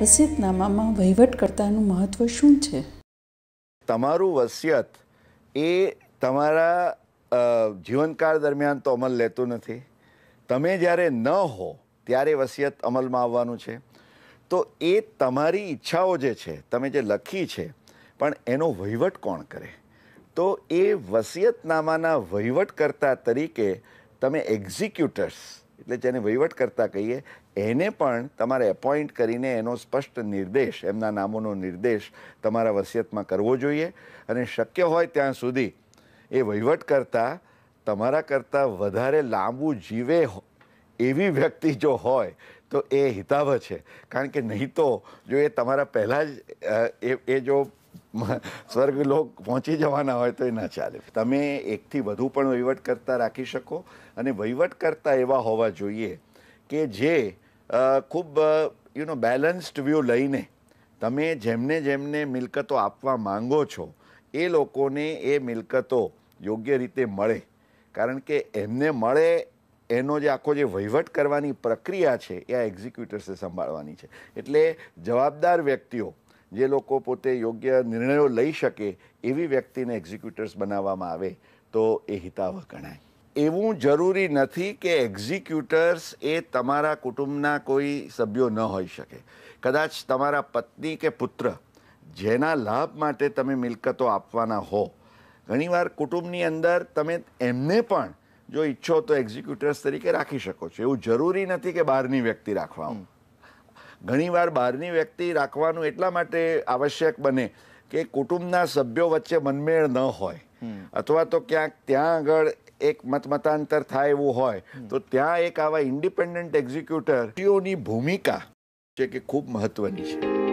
વસિયતનામામાં વહીવટકર્તાનું મહત્વ શું છે તમારું વસિયત એ તમારા જીવનકાળ દરમિયાન તો અમલ લેતું નથી તમે જ્યારે ન હો ત્યારે વસિયત અમલમાં આવવાનું છે તો એ તમારી ઈચ્છાઓ જે છે તમે જે લખી છે પણ એનો વહીવટ કોણ કરે તો એ વસિયતનામાના વહીવટકર્તા તરીકે તમે એક્ઝિક્યુટર્સ એટલે જેને વહીવટ કરતા કહીએ એને પણ તમારે એપોઇન્ટ કરીને એનો સ્પષ્ટ નિર્દેશ એમના નામોનો નિર્દેશ તમારા વસિયતમાં કરવો જોઈએ અને શક્ય હોય ત્યાં સુધી એ વહીવટ કરતાં તમારા કરતાં વધારે લાંબુ જીવે એવી વ્યક્તિ જો હોય તો એ હિતાવહ છે કારણ કે નહીં તો જો એ તમારા પહેલાં જ એ જો સ્વર્ગલોક પહોંચી જવાના હોય તો એ ના ચાલે તમે એકથી વધુ પણ વહીવટ કરતા રાખી શકો અને વહીવટ કરતા એવા હોવા જોઈએ કે જે ખૂબ યુ નો બેલેન્સ્ડ વ્યૂ લઈને તમે જેમને જેમને મિલકતો આપવા માંગો છો એ લોકોને એ મિલકતો યોગ્ય રીતે મળે કારણ કે એમને મળે એનો જે આખો જે વહીવટ કરવાની પ્રક્રિયા છે એ આ એક્ઝિક્યુટર્સે સંભાળવાની છે એટલે જવાબદાર વ્યક્તિઓ જે લોકો પોતે યોગ્ય નિર્ણયો લઈ શકે એવી વ્યક્તિને એક્ઝિક્યુટર્સ બનાવવામાં આવે તો એ હિતાવહ ગણાય એવું જરૂરી નથી કે એક્ઝિક્યુટર્સ એ તમારા કુટુંબના કોઈ સભ્યો ન હોઈ શકે કદાચ તમારા પત્ની કે પુત્ર જેના લાભ માટે તમે મિલકતો આપવાના હો ઘણીવાર કુટુંબની અંદર તમે એમને પણ જો ઈચ્છો તો એક્ઝિક્યુટર્સ તરીકે રાખી શકો છો એવું જરૂરી નથી કે બહારની વ્યક્તિ રાખવામાં ઘણીવાર બહારની વ્યક્તિ રાખવાનું એટલા માટે આવશ્યક બને કે કુટુંબના સભ્યો વચ્ચે મનમેળ ન હોય અથવા તો ક્યાંક ત્યાં આગળ એક મતમતાંતર થાય એવું હોય તો ત્યાં એક આવા ઇન્ડિપેન્ડન્ટ એક્ઝિક્યુટરઓની ભૂમિકા છે કે ખૂબ મહત્વની છે